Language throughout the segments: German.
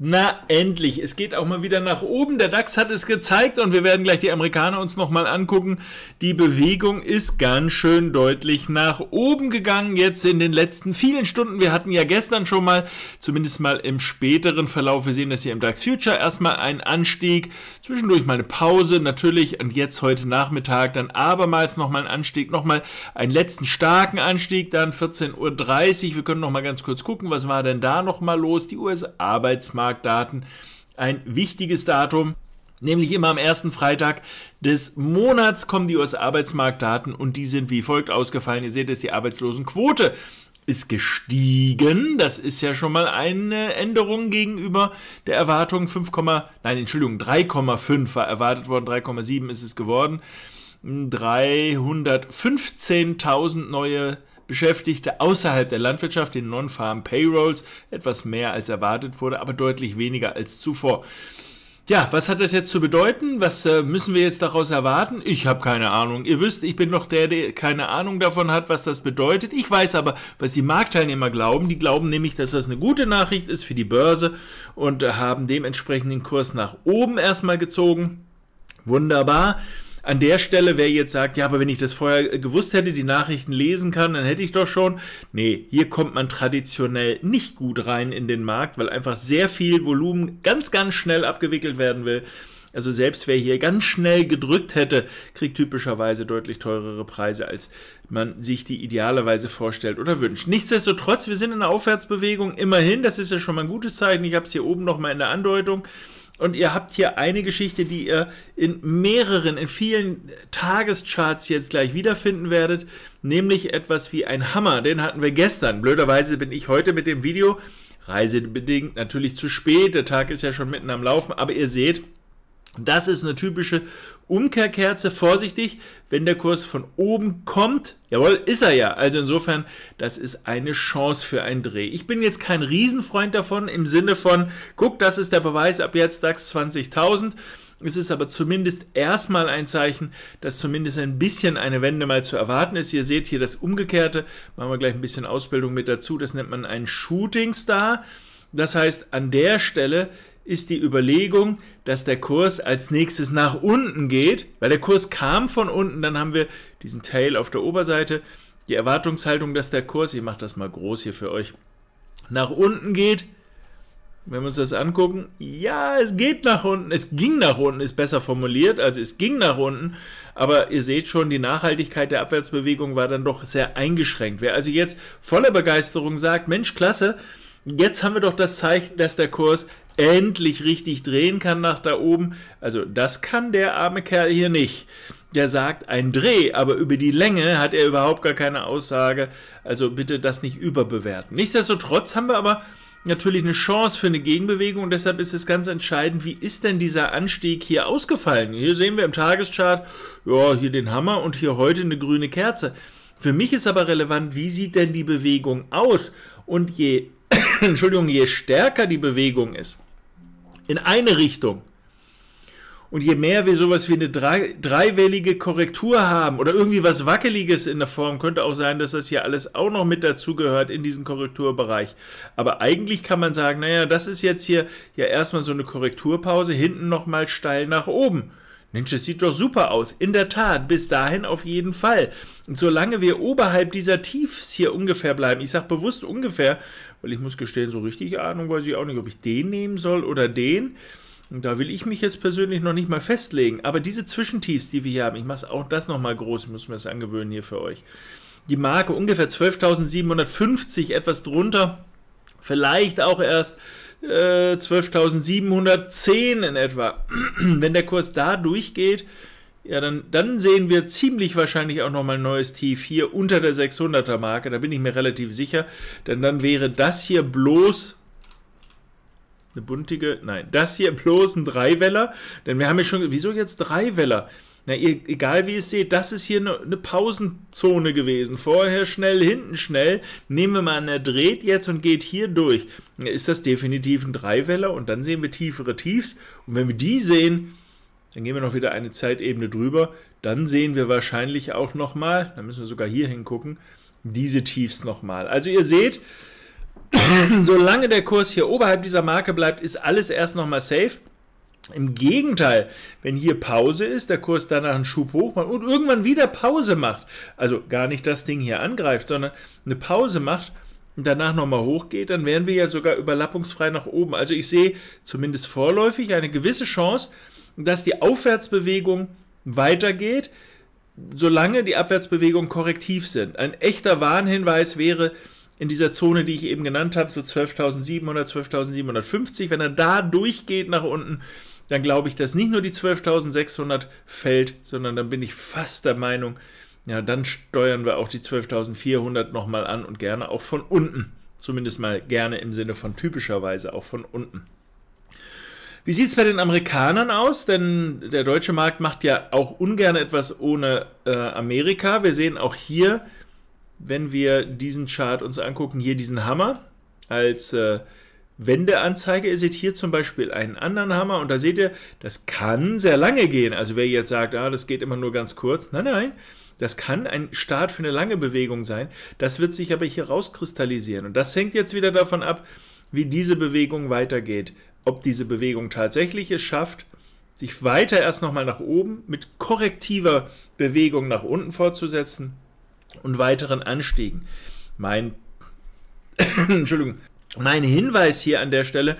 Na, endlich. Es geht auch mal wieder nach oben. Der DAX hat es gezeigt und wir werden gleich die Amerikaner uns nochmal angucken. Die Bewegung ist ganz schön deutlich nach oben gegangen jetzt in den letzten vielen Stunden. Wir hatten ja gestern schon mal, zumindest mal im späteren Verlauf, wir sehen das hier im DAX Future, erstmal einen Anstieg, zwischendurch mal eine Pause natürlich und jetzt heute Nachmittag dann abermals nochmal einen Anstieg, nochmal einen letzten starken Anstieg, dann 14.30 Uhr. Wir können nochmal ganz kurz gucken, was war denn da nochmal los? Die US-Arbeitsmarkt Finanzmarktdaten ein wichtiges Datum. Nämlich immer am ersten Freitag des Monats kommen die US-Arbeitsmarktdaten und die sind wie folgt ausgefallen. Ihr seht es, die Arbeitslosenquote ist gestiegen. Das ist ja schon mal eine Änderung gegenüber der Erwartung. 5, nein, Entschuldigung, 3,5 war erwartet worden, 3,7 ist es geworden. 315.000 neue Beschäftigte außerhalb der Landwirtschaft, den Non-Farm Payrolls, etwas mehr als erwartet wurde, aber deutlich weniger als zuvor. Ja, was hat das jetzt zu bedeuten? Was äh, müssen wir jetzt daraus erwarten? Ich habe keine Ahnung. Ihr wisst, ich bin noch der, der keine Ahnung davon hat, was das bedeutet. Ich weiß aber, was die Marktteilnehmer glauben. Die glauben nämlich, dass das eine gute Nachricht ist für die Börse und äh, haben dementsprechend den Kurs nach oben erstmal gezogen. Wunderbar an der Stelle, wer jetzt sagt, ja, aber wenn ich das vorher gewusst hätte, die Nachrichten lesen kann, dann hätte ich doch schon. Nee, hier kommt man traditionell nicht gut rein in den Markt, weil einfach sehr viel Volumen ganz, ganz schnell abgewickelt werden will. Also selbst wer hier ganz schnell gedrückt hätte, kriegt typischerweise deutlich teurere Preise, als man sich die idealerweise vorstellt oder wünscht. Nichtsdestotrotz, wir sind in einer Aufwärtsbewegung. Immerhin, das ist ja schon mal ein gutes Zeichen. Ich habe es hier oben nochmal in der Andeutung und ihr habt hier eine Geschichte, die ihr in mehreren, in vielen Tagescharts jetzt gleich wiederfinden werdet, nämlich etwas wie ein Hammer. Den hatten wir gestern. Blöderweise bin ich heute mit dem Video reisebedingt natürlich zu spät. Der Tag ist ja schon mitten am Laufen, aber ihr seht, das ist eine typische Umkehrkerze. Vorsichtig, wenn der Kurs von oben kommt. Jawohl, ist er ja. Also insofern, das ist eine Chance für einen Dreh. Ich bin jetzt kein Riesenfreund davon im Sinne von, guck, das ist der Beweis ab jetzt DAX 20.000. Es ist aber zumindest erstmal ein Zeichen, dass zumindest ein bisschen eine Wende mal zu erwarten ist. Ihr seht hier das Umgekehrte. Machen wir gleich ein bisschen Ausbildung mit dazu. Das nennt man einen Shooting Star. Das heißt, an der Stelle ist die Überlegung, dass der Kurs als nächstes nach unten geht, weil der Kurs kam von unten, dann haben wir diesen Tail auf der Oberseite, die Erwartungshaltung, dass der Kurs, ich mache das mal groß hier für euch, nach unten geht. Wenn wir uns das angucken, ja, es geht nach unten, es ging nach unten, ist besser formuliert, also es ging nach unten, aber ihr seht schon, die Nachhaltigkeit der Abwärtsbewegung war dann doch sehr eingeschränkt. Wer also jetzt voller Begeisterung sagt, Mensch, klasse, jetzt haben wir doch das Zeichen, dass der Kurs endlich richtig drehen kann nach da oben. Also das kann der arme Kerl hier nicht. Der sagt ein Dreh, aber über die Länge hat er überhaupt gar keine Aussage. Also bitte das nicht überbewerten. Nichtsdestotrotz haben wir aber natürlich eine Chance für eine Gegenbewegung und deshalb ist es ganz entscheidend, wie ist denn dieser Anstieg hier ausgefallen? Hier sehen wir im Tageschart, ja, hier den Hammer und hier heute eine grüne Kerze. Für mich ist aber relevant, wie sieht denn die Bewegung aus? Und je Entschuldigung, je stärker die Bewegung ist, in eine Richtung, und je mehr wir sowas wie eine drei, dreiwellige Korrektur haben oder irgendwie was Wackeliges in der Form, könnte auch sein, dass das hier alles auch noch mit dazugehört in diesen Korrekturbereich. Aber eigentlich kann man sagen, naja, das ist jetzt hier ja erstmal so eine Korrekturpause, hinten nochmal steil nach oben. Mensch, es sieht doch super aus. In der Tat, bis dahin auf jeden Fall. Und solange wir oberhalb dieser Tiefs hier ungefähr bleiben, ich sage bewusst ungefähr, weil ich muss gestehen, so richtig Ahnung weiß ich auch nicht, ob ich den nehmen soll oder den. Und da will ich mich jetzt persönlich noch nicht mal festlegen. Aber diese Zwischentiefs, die wir hier haben, ich mache auch das nochmal groß, muss mir das angewöhnen hier für euch. Die Marke ungefähr 12.750, etwas drunter, vielleicht auch erst äh, 12.710 in etwa. Wenn der Kurs da durchgeht, ja, dann, dann sehen wir ziemlich wahrscheinlich auch nochmal ein neues Tief hier unter der 600er Marke. Da bin ich mir relativ sicher, denn dann wäre das hier bloß eine buntige, nein, das hier bloß ein Dreiweller, denn wir haben ja schon, wieso jetzt Dreiweller? Na, ihr, e-, egal wie ihr es seht, das ist hier eine ne Pausenzone gewesen. Vorher schnell, hinten schnell. Nehmen wir mal an, er dreht jetzt und geht hier durch. Ist das definitiv ein Dreiweller und dann sehen wir tiefere Tiefs. Und wenn wir die sehen, dann gehen wir noch wieder eine Zeitebene drüber. Dann sehen wir wahrscheinlich auch nochmal, da müssen wir sogar hier hingucken, diese Tiefs nochmal. Also ihr seht, solange der Kurs hier oberhalb dieser Marke bleibt, ist alles erst nochmal safe. Im Gegenteil, wenn hier Pause ist, der Kurs danach einen Schub hoch macht und irgendwann wieder Pause macht, also gar nicht das Ding hier angreift, sondern eine Pause macht und danach nochmal hochgeht, dann wären wir ja sogar überlappungsfrei nach oben. Also ich sehe zumindest vorläufig eine gewisse Chance, dass die Aufwärtsbewegung weitergeht, solange die Abwärtsbewegungen korrektiv sind. Ein echter Warnhinweis wäre, in dieser Zone, die ich eben genannt habe, so 12.700, 12.750, wenn er da durchgeht nach unten, dann glaube ich, dass nicht nur die 12.600 fällt, sondern dann bin ich fast der Meinung, ja, dann steuern wir auch die 12.400 nochmal an und gerne auch von unten. Zumindest mal gerne im Sinne von typischerweise auch von unten. Wie sieht es bei den Amerikanern aus? Denn der deutsche Markt macht ja auch ungern etwas ohne äh, Amerika. Wir sehen auch hier, wenn wir diesen Chart uns angucken, hier diesen Hammer als äh, Wendeanzeige. Ihr seht hier zum Beispiel einen anderen Hammer und da seht ihr, das kann sehr lange gehen. Also wer jetzt sagt, ah, das geht immer nur ganz kurz, nein, nein, das kann ein Start für eine lange Bewegung sein. Das wird sich aber hier rauskristallisieren und das hängt jetzt wieder davon ab, wie diese Bewegung weitergeht. Ob diese Bewegung tatsächlich es schafft, sich weiter erst nochmal nach oben mit korrektiver Bewegung nach unten fortzusetzen und weiteren Anstiegen. Mein Entschuldigung, mein Hinweis hier an der Stelle,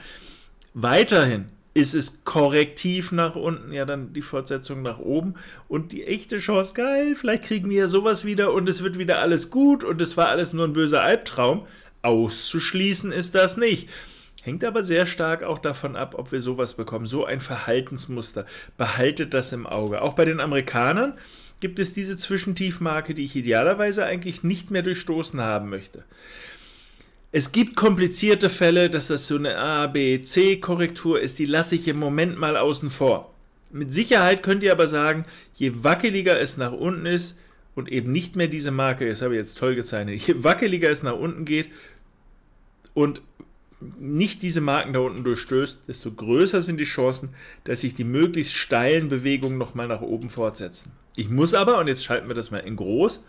weiterhin ist es korrektiv nach unten, ja dann die Fortsetzung nach oben und die echte Chance, geil, vielleicht kriegen wir ja sowas wieder und es wird wieder alles gut und es war alles nur ein böser Albtraum. Auszuschließen ist das nicht. Hängt aber sehr stark auch davon ab, ob wir sowas bekommen. So ein Verhaltensmuster. Behaltet das im Auge. Auch bei den Amerikanern gibt es diese Zwischentiefmarke, die ich idealerweise eigentlich nicht mehr durchstoßen haben möchte. Es gibt komplizierte Fälle, dass das so eine A, B, C-Korrektur ist, die lasse ich im Moment mal außen vor. Mit Sicherheit könnt ihr aber sagen, je wackeliger es nach unten ist und eben nicht mehr diese Marke, das habe ich jetzt toll gezeichnet, je wackeliger es nach unten geht und nicht diese Marken da unten durchstößt, desto größer sind die Chancen, dass sich die möglichst steilen Bewegungen nochmal nach oben fortsetzen. Ich muss aber, und jetzt schalten wir das mal in groß,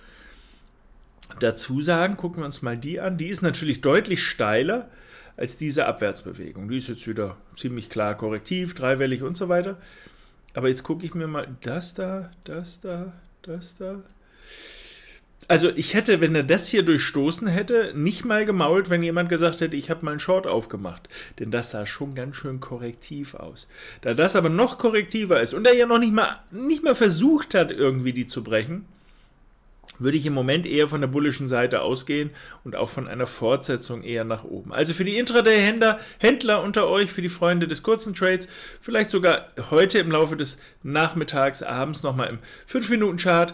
dazu sagen, gucken wir uns mal die an. Die ist natürlich deutlich steiler als diese Abwärtsbewegung. Die ist jetzt wieder ziemlich klar korrektiv, dreiwellig und so weiter. Aber jetzt gucke ich mir mal das da, das da, das da. Also ich hätte, wenn er das hier durchstoßen hätte, nicht mal gemault, wenn jemand gesagt hätte, ich habe mal einen Short aufgemacht. Denn das sah schon ganz schön korrektiv aus. Da das aber noch korrektiver ist und er ja noch nicht mal, nicht mal versucht hat, irgendwie die zu brechen, würde ich im Moment eher von der bullischen Seite ausgehen und auch von einer Fortsetzung eher nach oben. Also für die Intraday-Händler Händler unter euch, für die Freunde des kurzen Trades, vielleicht sogar heute im Laufe des Nachmittags, abends nochmal im 5-Minuten-Chart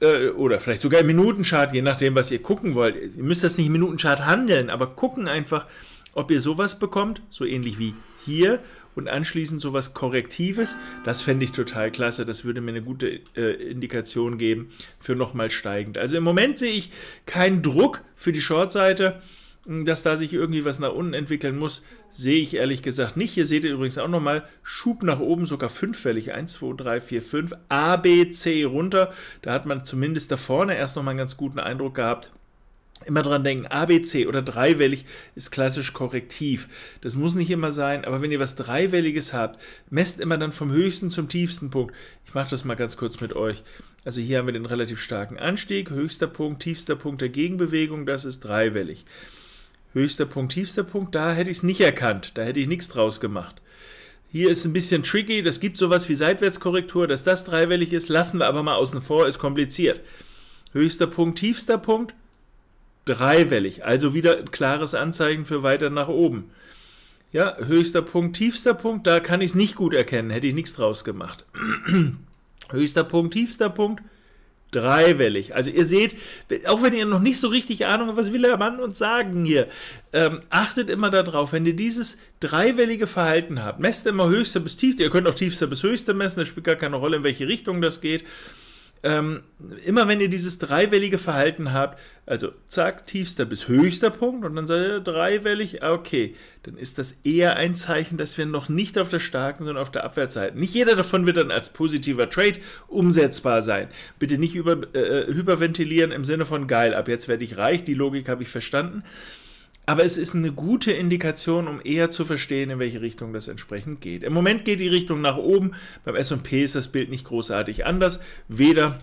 äh, oder vielleicht sogar im Minuten-Chart, je nachdem, was ihr gucken wollt. Ihr müsst das nicht im Minuten-Chart handeln, aber gucken einfach, ob ihr sowas bekommt, so ähnlich wie hier, und anschließend sowas Korrektives, das fände ich total klasse. Das würde mir eine gute äh, Indikation geben für nochmal steigend. Also im Moment sehe ich keinen Druck für die Shortseite. Hm, dass da sich irgendwie was nach unten entwickeln muss, sehe ich ehrlich gesagt nicht. Hier seht ihr übrigens auch nochmal Schub nach oben, sogar fünffällig. 1, 2, 3, 4, 5, A, B, C runter. Da hat man zumindest da vorne erst nochmal einen ganz guten Eindruck gehabt immer dran denken, ABC oder dreiwellig ist klassisch korrektiv. Das muss nicht immer sein, aber wenn ihr was dreiwelliges habt, messt immer dann vom höchsten zum tiefsten Punkt. Ich mache das mal ganz kurz mit euch. Also hier haben wir den relativ starken Anstieg, höchster Punkt, tiefster Punkt der Gegenbewegung, das ist dreiwellig. Höchster Punkt, tiefster Punkt, da hätte ich es nicht erkannt, da hätte ich nichts draus gemacht. Hier ist ein bisschen tricky, das gibt sowas wie Seitwärtskorrektur, dass das dreiwellig ist, lassen wir aber mal außen vor, ist kompliziert. Höchster Punkt, tiefster Punkt, dreiwellig, also wieder klares Anzeichen für weiter nach oben. Ja, höchster Punkt, tiefster Punkt, da kann ich es nicht gut erkennen, hätte ich nichts draus gemacht. höchster Punkt, tiefster Punkt, dreiwellig. Also ihr seht, auch wenn ihr noch nicht so richtig Ahnung habt, was will der Mann uns sagen hier, ähm, achtet immer darauf, wenn ihr dieses dreiwellige Verhalten habt, messt immer höchster bis tiefster, ihr könnt auch tiefster bis höchster messen, das spielt gar keine Rolle, in welche Richtung das geht, ähm, immer wenn ihr dieses dreiwellige Verhalten habt, also zack, tiefster bis höchster Punkt und dann seid ihr dreiwellig, ah, okay, dann ist das eher ein Zeichen, dass wir noch nicht auf der starken, sondern auf der Abwärtsseite. Nicht jeder davon wird dann als positiver Trade umsetzbar sein. Bitte nicht über, äh, äh, hyperventilieren im Sinne von geil, ab jetzt werde ich reich, die Logik habe ich verstanden aber es ist eine gute Indikation, um eher zu verstehen, in welche Richtung das entsprechend geht. Im Moment geht die Richtung nach oben. Beim SP ist das Bild nicht großartig anders. Weder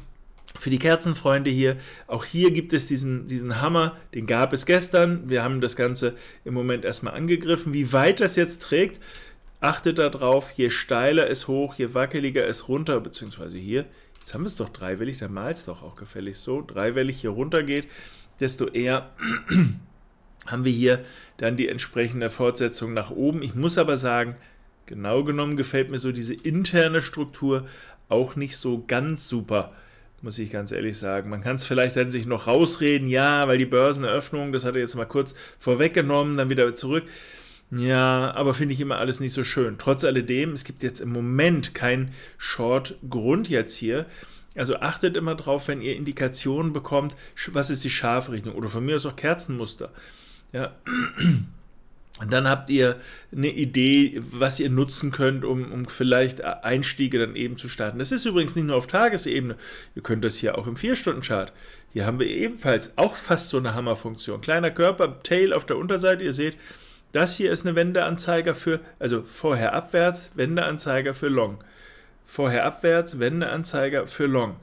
für die Kerzenfreunde hier, auch hier gibt es diesen, diesen Hammer, den gab es gestern. Wir haben das Ganze im Moment erstmal angegriffen. Wie weit das jetzt trägt, achtet darauf, je steiler es hoch, je wackeliger es runter, beziehungsweise hier, jetzt haben wir es doch dreiwellig, dann mal es doch auch gefällig so, dreiwellig hier runter geht, desto eher haben wir hier dann die entsprechende Fortsetzung nach oben. Ich muss aber sagen, genau genommen gefällt mir so diese interne Struktur auch nicht so ganz super, muss ich ganz ehrlich sagen. Man kann es vielleicht dann sich noch rausreden, ja, weil die Börseneröffnung, das hat er jetzt mal kurz vorweggenommen, dann wieder zurück. Ja, aber finde ich immer alles nicht so schön. Trotz alledem, es gibt jetzt im Moment keinen Short-Grund jetzt hier. Also achtet immer drauf, wenn ihr Indikationen bekommt, was ist die Scharfrichtung oder von mir aus auch Kerzenmuster. Ja. Und dann habt ihr eine Idee, was ihr nutzen könnt, um, um vielleicht Einstiege dann eben zu starten. Das ist übrigens nicht nur auf Tagesebene. Ihr könnt das hier auch im 4-Stunden-Chart. Hier haben wir ebenfalls auch fast so eine Hammerfunktion. Kleiner Körper, Tail auf der Unterseite. Ihr seht, das hier ist eine Wendeanzeiger für, also vorher abwärts, Wendeanzeiger für Long. Vorher abwärts, Wendeanzeiger für Long.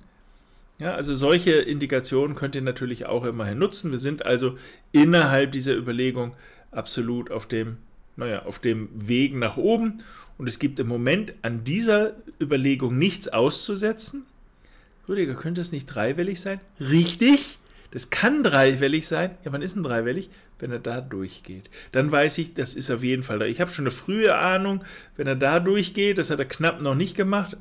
Ja, also solche Indikationen könnt ihr natürlich auch immerhin nutzen. Wir sind also innerhalb dieser Überlegung absolut auf dem, naja, auf dem Weg nach oben. Und es gibt im Moment an dieser Überlegung nichts auszusetzen. Rüdiger, könnte es nicht dreiwellig sein? Richtig, das kann dreiwellig sein. Ja, wann ist denn dreiwellig? Wenn er da durchgeht. Dann weiß ich, das ist auf jeden Fall da. Ich habe schon eine frühe Ahnung, wenn er da durchgeht, das hat er knapp noch nicht gemacht.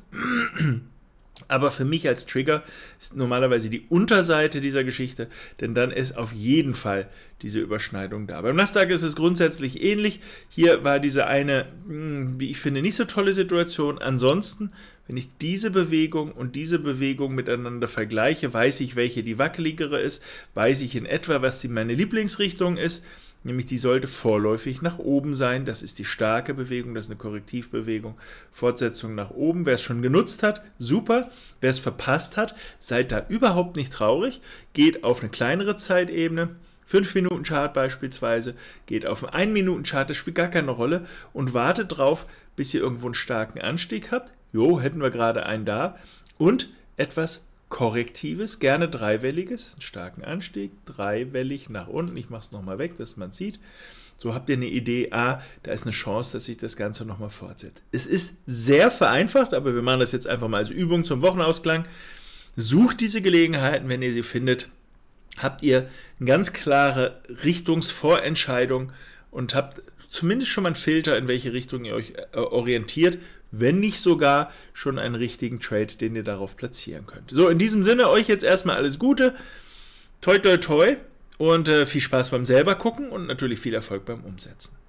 Aber für mich als Trigger ist normalerweise die Unterseite dieser Geschichte, denn dann ist auf jeden Fall diese Überschneidung da. Beim Nasdaq ist es grundsätzlich ähnlich. Hier war diese eine, hm, wie ich finde, nicht so tolle Situation. Ansonsten, wenn ich diese Bewegung und diese Bewegung miteinander vergleiche, weiß ich, welche die wackeligere ist, weiß ich in etwa, was die meine Lieblingsrichtung ist nämlich die sollte vorläufig nach oben sein. Das ist die starke Bewegung, das ist eine Korrektivbewegung. Fortsetzung nach oben. Wer es schon genutzt hat, super. Wer es verpasst hat, seid da überhaupt nicht traurig. Geht auf eine kleinere Zeitebene. 5-Minuten-Chart beispielsweise, geht auf einen 1-Minuten-Chart, das spielt gar keine Rolle und wartet drauf, bis ihr irgendwo einen starken Anstieg habt. Jo, hätten wir gerade einen da. Und etwas korrektives, gerne dreiwelliges, einen starken Anstieg, dreiwellig nach unten. Ich mache es nochmal weg, dass man sieht. So habt ihr eine Idee, ah, da ist eine Chance, dass sich das Ganze nochmal fortsetzt. Es ist sehr vereinfacht, aber wir machen das jetzt einfach mal als Übung zum Wochenausklang. Sucht diese Gelegenheiten, wenn ihr sie findet, habt ihr eine ganz klare Richtungsvorentscheidung und habt zumindest schon mal einen Filter, in welche Richtung ihr euch äh, orientiert wenn nicht sogar schon einen richtigen Trade, den ihr darauf platzieren könnt. So, in diesem Sinne, euch jetzt erstmal alles Gute. Toi, toi, toi. Und äh, viel Spaß beim selber gucken und natürlich viel Erfolg beim Umsetzen.